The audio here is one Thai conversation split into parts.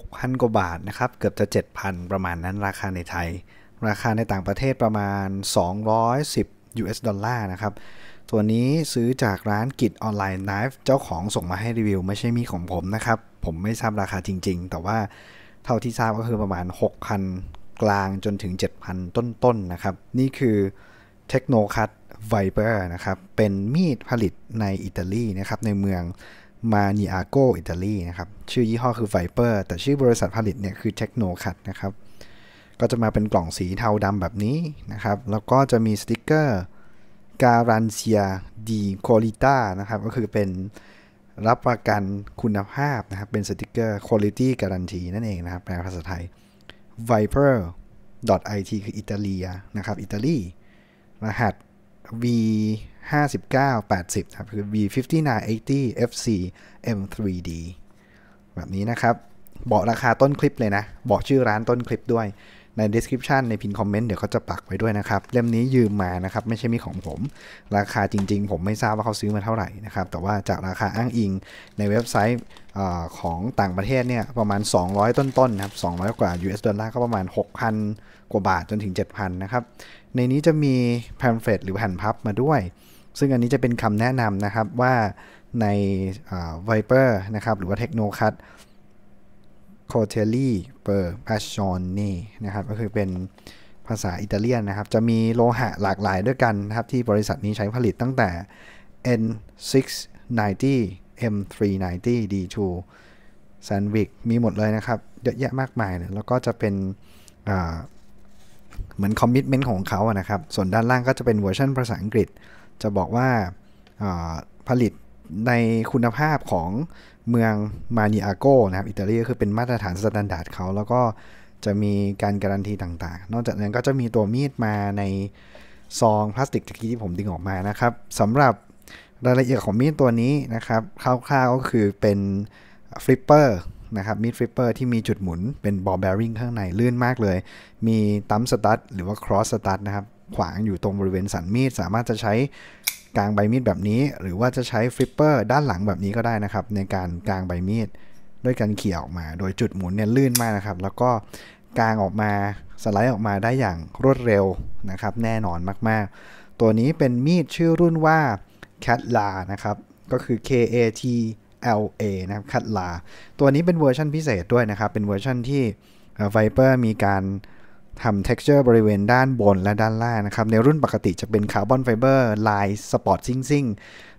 6,000 กว่าบาทนะครับเกือบจะ 7,000 ประมาณนั้นราคาในไทย ราคาในต่างประเทศประมาณ 210 US ดอลลาร์นะครับตัวนี้ซื้อจากร้านกิจออนไลน์ไนฟ์เจ้าของส่งมาให้รีวิว ไม่ใช่มีของผมนะครับ ผมไม่ทราบราคาจริง ๆ แต่ว่าเท่าที่ทราบก็คือประมาณ 6,000 กลางจนถึง 7,000 ต้น ๆนนะครับ นี่คือเทคโนคัตไวเบอร์นะครับ เป็นมีดผลิตในอิตาลีนะครับในเมืองมาเนอาโกอิตาลีนะครับ ชื่อยี่ห้อคือไฟเปอร์แต่ชื่อบริษัทผลิตเนี่ยคือเทคโนคัตนะครับ ก็จะมาเป็นกล่องสีเทาดำแบบนี้นะครับ แล้วก็จะมีสติกเกอร์การันเซียดีคคลิต้านะครับ ก็คือเป็นรับประกันคุณภาพนะครับ เป็นสติกเกอร์ quality guarantee นั่นเองนะครับแปลภาษาไทย viper it คืออิตาลีนะครับ อิตาลีรหัส v 59 80 ครับ คือ B59 80 FC M3D แบบนี้นะครับบอกราคาต้นคลิปเลยนะบอกชื่อร้านต้นคลิปด้วย ใน description ในพินคอมเมนต์เดี๋ยวเขาจะปักไว้ด้วยนะครับ เล่มนี้ยืมมานะครับ ไม่ใช่มีของผม ราคาจริงๆ ผมไม่ทราบว่าเขาซื้อมาเท่าไหร่นะครับ แต่ว่าจากราคาอ้างอิงในเว็บไซต์ของต่างประเทศเนี่ย ประมาณ 200 ต้นๆนะครับ 200 กว่า US ดอลลาร์ก็ประมาณ 6,000กว่าบาทจนถึง 7,000นะครับ ในนี้จะมีแพมเฟลตหรือแผ่นพับมาด้วย ซึ่งอันนี้จะเป็นคำแนะนำนะครับว่าใน Viper นะครับ หรือว่า Technocut c o t e l l i per p a s s i o n e นะครับก็คือเป็นภาษาอิตาเลียนนะครับ จะมีโลหะหลากหลายด้วยกันนะครับ ที่บริษัทนี้ใช้ผลิตตั้งแต่ N690 M390 D2 s a n d w i c มีหมดเลยนะครับเยอะแยะมากมายเลยแล้วก็จะเป็นเหมือนคอมมิชเมนต์ของเขาอะนะครับ ส่วนด้านล่างก็จะเป็นเวอร์ชันภาษาอังกฤษ จะบอกว่าผลิตในคุณภาพของเมืองมานนีาโกนะครับ อิตาลีก็คือเป็นมาตรฐานสแตนดาร์ดเขา แล้วก็จะมีการการันตีต่าง ๆ นอกจากนั้นก็จะมีตัวมีดมาในซองพลาสติกตะกี้ที่ผมดึงออกมานะครับ สำหรับรายละเอียดของมีดตัวนี้นะครับคร่าวๆก็คือเป็นฟลิปเปอร์นะครับมิดฟลิปเปอร์ที่มีจุดหมุนเป็นบอลแบริ่งข้างในลื่นมากเลย มีตั้มสตัตหรือว่าครอสสตัตนะครับขวางอยู่ตรงบริเวณสันมีดสามารถจะใช้กลางใบมีดแบบนี้ หรือว่าจะใช้ฟลิปเปอร์ด้านหลังแบบนี้ก็ได้นะครับในการกลางใบมีดด้วยการเขี่ยออกมา โดยจุดหมุนเนี่ยลื่นมากนะครับแล้วก็กลางออกมาสไลด์ออกมาได้อย่างรวดเร็วนะครับแน่นอนมากๆ ตัวนี้เป็นมีดชื่อรุ่นว่า Catla นะครับก็คือ K A T LA นะครับคัตลา ตัวนี้เป็นเวอร์ชันพิเศษด้วยนะครับ เป็นเวอร์ชันที่ Viper มีการทำ texture บริเวณด้านบนและด้านล่างนะครับ ในรุ่นปกติจะเป็นคาร์บอนไฟเบอร์ลายสปอร์ตซิงซิง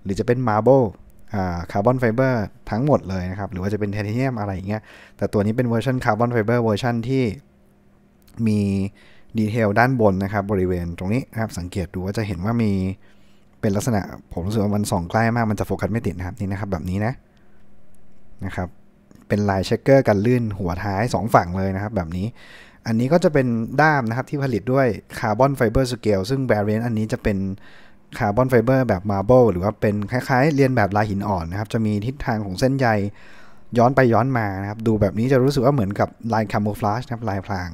หรือจะเป็น m a r b l ลคาร์บอนไฟเบอร์ทั้งหมดเลยนะครับ หรือว่าจะเป็นไทเทเนียมอะไรอย่างเงี้ย แต่ตัวนี้เป็นเวอร์ชันคาร์บอนไฟเบอร์เวอร์ชันที่มีดีเทลด้านบนนะครับบริเวณตรงนี้นะครับสังเกตดูว่าจะเห็นว่ามีเป็นลักษณะผมรู้สึกว่ามันส่อง ใกล้มากมันจะโฟกัสไม่ติดนะครับนี่นะครับแบบนี้นะนะครับเป็นลายเช็คเกอร์กันลื่นหัวท้าย 2 ฝั่งเลยนะครับแบบนี้อันนี้ก็จะเป็นด้ามนะครับที่ผลิตด้วยคาร์บอนไฟเบอร์สเกลซึ่งแบรนด์อันนี้จะเป็นคาร์บอนไฟเบอร์แบบมาร์เบิลหรือว่าเป็นคล้ายๆเรียนแบบลายหินอ่อนนะครับ จะมีทิศทางของเส้นใยย้อนไปย้อนมานะครับ ดูแบบนี้จะรู้สึกว่าเหมือนกับลายคาโมฟลาชนะครับ ลายพราง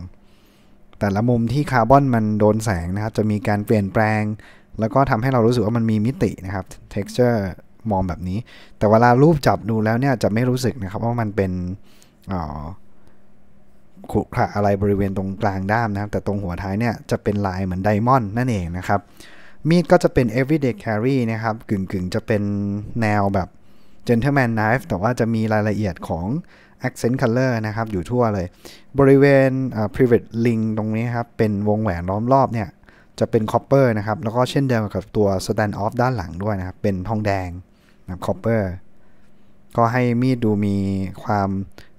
แต่ละมุมที่คาร์บอนมันโดนแสงนะครับ จะมีการเปลี่ยนแปลง แล้วก็ทำให้เรารู้สึกว่ามันมีมิตินะครับ texture มองแบบนี้ แต่เวลารูปจับดูแล้วเนี่ยจะไม่รู้สึกนะครับว่ามันเป็นขรุขระอะไรบริเวณตรงกลางด้ามนะครับ แต่ตรงหัวท้ายเนี่ยจะเป็นลายเหมือนไดมอนด์นั่นเองนะครับ มีดก็จะเป็น everyday carry นะครับ กึ่งๆจะเป็นแนวแบบ gentleman knife แต่ว่าจะมีรายละเอียดของ accent color นะครับอยู่ทั่วเลย บริเวณ private ring ตรงนี้ครับ เป็นวงแหวนล้อมรอบเนี่ยจะเป็น copper นะครับ แล้วก็เช่นเดียวกับตัว stand off ด้านหลังด้วยนะครับเป็นทองแดงนะคอปเปอร์ก็ให้มีดดูมีความ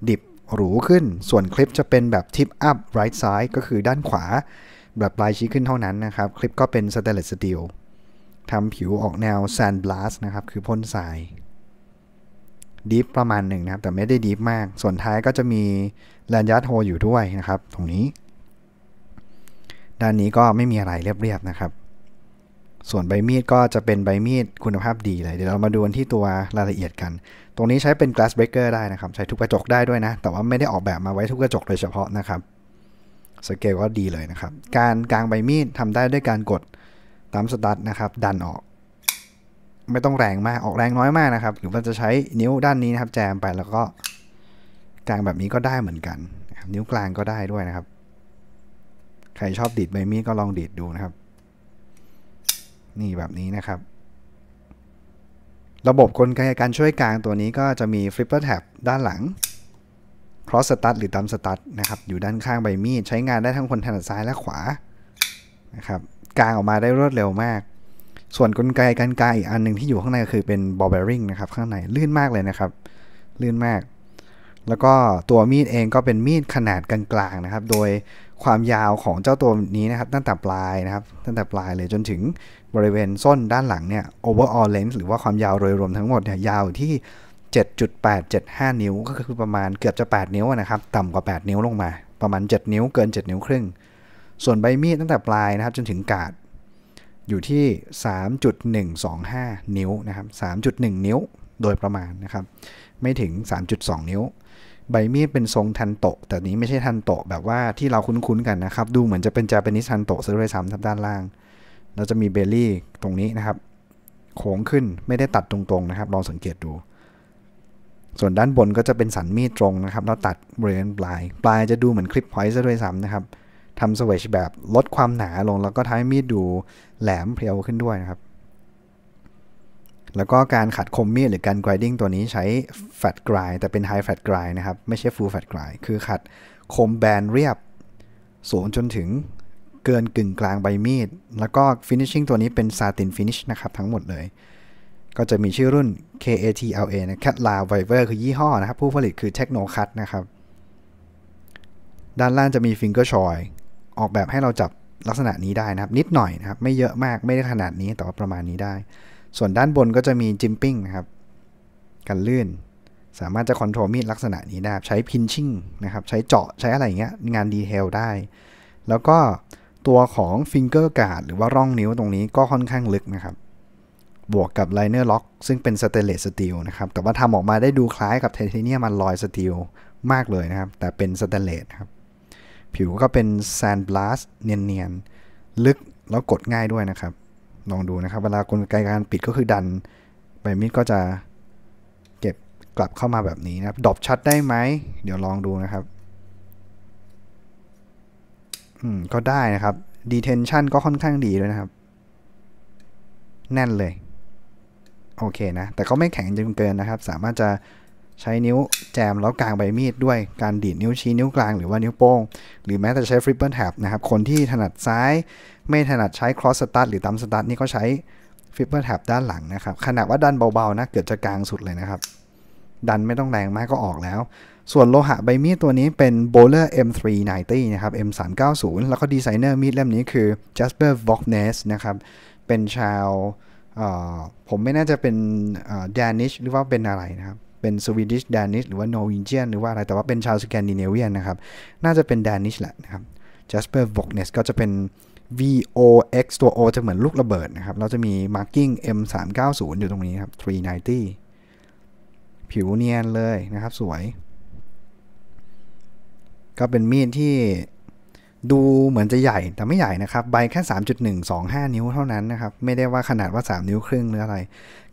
ดิบหรูขึ้น ส่วนคลิปจะเป็นแบบทิปอัพไรท์ซ้ายก็คือด้านขวา แบบปลายชี้ขึ้นเท่านั้นนะครับ คลิปก็เป็นสเตเลสสตีลทำผิวออกแนวแซนบลัสนะครับ คือพ่นทรายดีฟประมาณหนึ่งนะครับแต่ไม่ได้ดีฟมากส่วนท้ายก็จะมีแลนยาร์ดโฮอยู่ด้วยนะครับ ตรงนี้ ด้านนี้ก็ไม่มีอะไรเรียบๆนะครับส่วนใบมีดก็จะเป็นใบมีดคุณภาพดีเลย เดี๋ยวเรามาดูกันที่ตัวรายละเอียดกัน ตรงนี้ใช้เป็น glass breaker ได้นะครับ ใช้ทุกกระจกได้ด้วยนะ แต่ว่าไม่ได้ออกแบบมาไว้ทุกกระจกโดยเฉพาะนะครับ สเกลก็ดีเลยนะครับ การกลางใบมีดทำได้ด้วยการกดตามสตัดนะครับ ดันออก ไม่ต้องแรงมากออกแรงน้อยมากนะครับ หรือว่าจะใช้นิ้วด้านนี้นะครับ แจมไปแล้วก็กลางแบบนี้ก็ได้เหมือนกัน นิ้วกลางก็ได้ด้วยนะครับ ใครชอบดีดใบมีดก็ลองดีดดูนะครับนี่แบบนี้นะครับ ระบบกลไกการช่วยกลางตัวนี้ก็จะมี Flipper Tab ด้านหลัง Cross Start หรือตา u m b Start นะครับอยู่ด้านข้างใบมีด ใช้งานได้ทั้งคนถนัดซ้ายและขวานะครับกลางออกมาได้รวดเร็วมาก ส่วนกลไกการกลางอีกอันหนึ่งที่อยู่ข้างในก็คือเป็น ball bearing นะครับข้างในลื่นมากเลยนะครับ ลื่นมาก แล้วก็ตัวมีดเองก็เป็นมีดขนาดกลางๆนะครับโดยความยาวของเจ้าตัวนี้นะครับตั้งแต่ปลายนะครับ ตั้งแต่ปลายเลยจนถึงบริเวณส้นด้านหลังเนี่ย overall length หรือว่าความยาวโดยรวมทั้งหมดเนี่ยยาวที่ 7.875 นิ้ว ก็คือประมาณเกือบจะ 8 นิ้วนะครับ ต่ำกว่า 8 นิ้วลงมา ประมาณ 7 นิ้วเกิน 7 นิ้วครึ่ง ส่วนใบมีดตั้งแต่ปลายนะครับ จนถึงกาดอยู่ที่ 3.125 นิ้วนะครับ 3.1 นิ้วโดยประมาณนะครับ ไม่ถึง 3.2 นิ้ว ใบมีดเป็นทรงทันโตะแต่นี้ไม่ใช่ทันโตะแบบว่าที่เราคุ้นๆกันนะครับดูเหมือนจะเป็นจาเปนิสทันโตะซะด้วยซ้ำทับด้านล่างเราจะมีเบลลี่ตรงนี้นะครับโค้งขึ้นไม่ได้ตัดตรง ๆ นะครับ ลองสังเกตดู ส่วนด้านบนก็จะเป็นสันมีดตรงนะครับ เราตัดบริเวณปลายปลายจะดูเหมือนคลิปพอยต์ซะด้วยซ้ำนะครับทำสวิชแบบลดความหนาลง แล้วก็ท้ายมีดดูแหลมเพรียวขึ้นด้วยนะครับ แล้วก็การขัดคมมีด หรือการ grinding ตัวนี้ใช้แฟตกรายแต่เป็น high flat grind นะครับไม่ใช่ full flat grind คือขัดคมแบนเรียบสูงจนถึงเกินกึ่งกลางใบมีด แล้วก็ฟินิชชิ่งตัวนี้เป็นซาตินฟินิชนะครับ ทั้งหมดเลย ก็จะมีชื่อรุ่น KATLA นะ Catla Viver คือยี่ห้อนะครับ ผู้ผลิตคือ Technocut นะครับ ด้านล่างจะมี Finger Choy ออกแบบให้เราจับลักษณะนี้ได้นะครับ นิดหน่อยนะครับ ไม่เยอะมากไม่ได้ขนาดนี้ แต่ว่าประมาณนี้ได้ ส่วนด้านบนก็จะมีจิมปิ้งนะครับ กันลื่น สามารถจะคอนโทรลมีดลักษณะนี้ได้ใช้พินชิ่งนะครับใช้เจาะใช้อะไรอย่างเงี้ยงานดีเทลได้ แล้วก็ตัวของฟิงเกอร์การ์ดหรือว่าร่องนิ้วตรงนี้ก็ค่อนข้างลึกนะครับ บวกกับไลเนอร์ล็อกซึ่งเป็นสเตเลสสตีลนะครับ แต่ว่าทำออกมาได้ดูคล้ายกับไทเทเนียมมันลอยสตีลมากเลยนะครับ แต่เป็นสเตเลสครับ ผิวก็เป็นแซนบลัสเนียนๆ ลึกแล้วกดง่ายด้วยนะครับ ลองดูนะครับ เวลากลไกการปิดก็คือดันใบมีดก็จะเก็บกลับเข้ามาแบบนี้นะครับดอบชัดได้ไหมเดี๋ยวลองดูนะครับอืม ก็ได้นะครับ detention ก็ค่อนข้างดีด้วยนะครับ แน่นเลย โอเคนะ แต่ก็ไม่แข็งจนเกินนะครับ สามารถจะใช้นิ้วแจมแล้วกลางใบมีดด้วยการดีดนิ้วชี้นิ้วกลางหรือว่านิ้วโป้ง หรือแม้แต่ใช้ฟริปเปิลแท็บนะครับ คนที่ถนัดซ้าย ไม่ถนัดใช้ครอสสต์ทหรือตัมสต์ทนี่ก็ใช้ฟริปเปิลแท็บด้านหลังนะครับขนาดว่าดันเบาๆนะ เกิดจะกลางสุดเลยนะครับ ดันไม่ต้องแรงมากก็ออกแล้วส่วนโลหะใบมีดตัวนี้เป็น Bowler M390 นะครับ M390 แล้วก็ดีไซเนอร์มีดเล่มนี้คือ Jasper v o g n e s นะครับ เป็นชาวผมไม่น่าจะเป็นเดน s h หรือว่าเป็นอะไรนะครับ เป็นสวีดิชเดนิชหรือว่านอร์วีเจียนหรือว่าอะไร แต่ว่าเป็นชาวสแกนดิเนเวียนนะครับ น่าจะเป็นเดนิชแหละนะครับ Jasper v o g n e s ก็จะเป็น VOX ตัว O จะเหมือนลูกระเบิดนะครับ เราจะมี marking M390 อยู่ตรงนี้ครับ 390 ผิวเนียนเลยนะครับ สวยก็เป็นมีดที่ดูเหมือนจะใหญ่แต่ไม่ใหญ่นะครับ ใบแค่ 3.125 นิ้วเท่านั้นนะครับ ไม่ได้ว่าขนาดว่า 3 นิ้วครึ่งหรืออะไร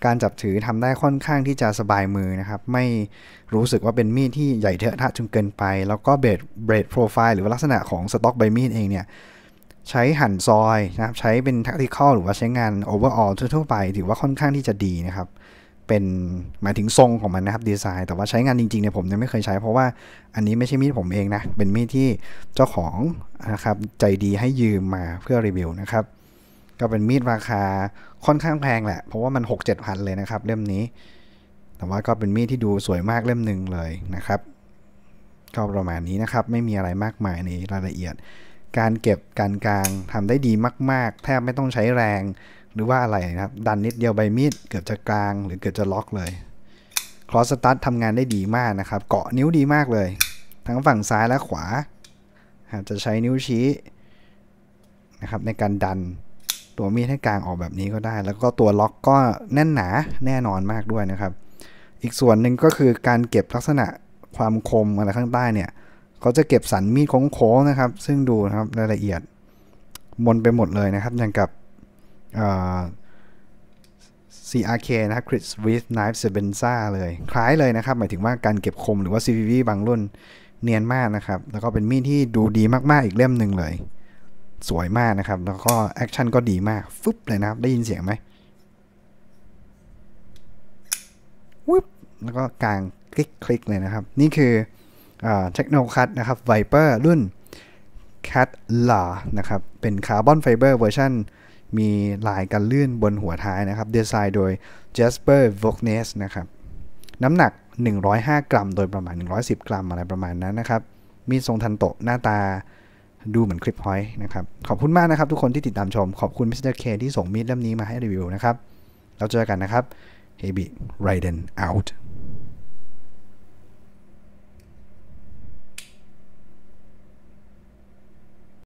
การจับถือทำได้ค่อนข้างที่จะสบายมือนะครับ ไม่รู้สึกว่าเป็นมีดที่ใหญ่เถอะทะจนเกินไป แล้วก็เบรดเบรดโปรไฟล์หรือลักษณะของสต็อกใบมีดเองเนี่ย ใช้หั่นซอยนะครับ ใช้เป็นทัคติคอลหรือว่าใช้งานโอเวอร์ออลทั่วไปถือว่าค่อนข้างที่จะดีนะครับเป็นหมายถึงทรงของมันนะครับดีไซน์แต่ว่าใช้งานจริงๆเนี่ยผมยังไม่เคยใช้เพราะว่าอันนี้ไม่ใช่มีดผมเองนะ เป็นมีดที่เจ้าของนะครับใจดีให้ยืมมาเพื่อรีวิวนะครับก็เป็นมีดราคาค่อนข้างแพงแหละ เพราะว่ามัน 6 7พันเลยนะครับเล่มนี้ แต่ว่าก็เป็นมีดที่ดูสวยมากเล่มหนึ่งเลยนะครับก็ประมาณนี้นะครับ ไม่มีอะไรมากมายในรายละเอียด การเก็บการกลางทำได้ดีมาก ๆแทบไม่ต้องใช้แรงหรือว่าอะไรนะครับดันนิดเดียวใบมีดเกือบจะกลาง หรือเกือบจะล็อกเลยคลอสตั t ทำงานได้ดีมากนะครับ เกาะนิ้วดีมากเลย ทั้งฝั่งซ้ายและขวาจะใช้นิ้วชี้นะครับในการดันตัวมีดให้กลางออกแบบนี้ก็ได้ แล้วก็ตัวล็อกก็แน่นหนาแน่นอนมากด้วยนะครับ อีกส่วนหนึ่งก็คือการเก็บลักษณะความคมอะไรข้างใต้เนี่ย เขาจะเก็บสันมีดโค้งๆนะครับ ซึ่งดูนะครับรายละเอียดมนไปหมดเลยนะครับอย่างกับ CRK นะครับ Chris with Knife Sebenza เลยคล้ายเลยนะครับ หมายถึงว่าการเก็บคมหรือว่า CVV บางรุ่นเนียนมากนะครับ แล้วก็เป็นมีดที่ดูดีมากๆอีกเล่มหนึ่งเลย สวยมากนะครับ แล้วก็แอคชั่นก็ดีมาก ฟึบเลยนะครับได้ยินเสียงไหมวึบแล้วก็กลางคลิกคลิกเลยนะครับ นี่คือเทคโนคัตนะครับไวเปอร์รุ่น Cat La นะครับเป็นคาร์บอนไฟเบอร์เวอร์ชันมีลายกันลื่นบนหัวท้ายนะครับดีไซน์โดย Jasper v o g n e s นะครับ น้ำหนัก 105 กรัม โดยประมาณ 110 กรัมอะไรประมาณนั้นนะครับ มีทรงทันโตหน้าตา ดูเหมือนคลิปพอยนะครับ ขอบคุณมากนะครับทุกคนที่ติดตามชม ขอบคุณมิสเตอร์เค ที่ส่งมีดเล่มนี้มาให้รีวิวนะครับเราเจอกันนะครับ Hey b i Raiden out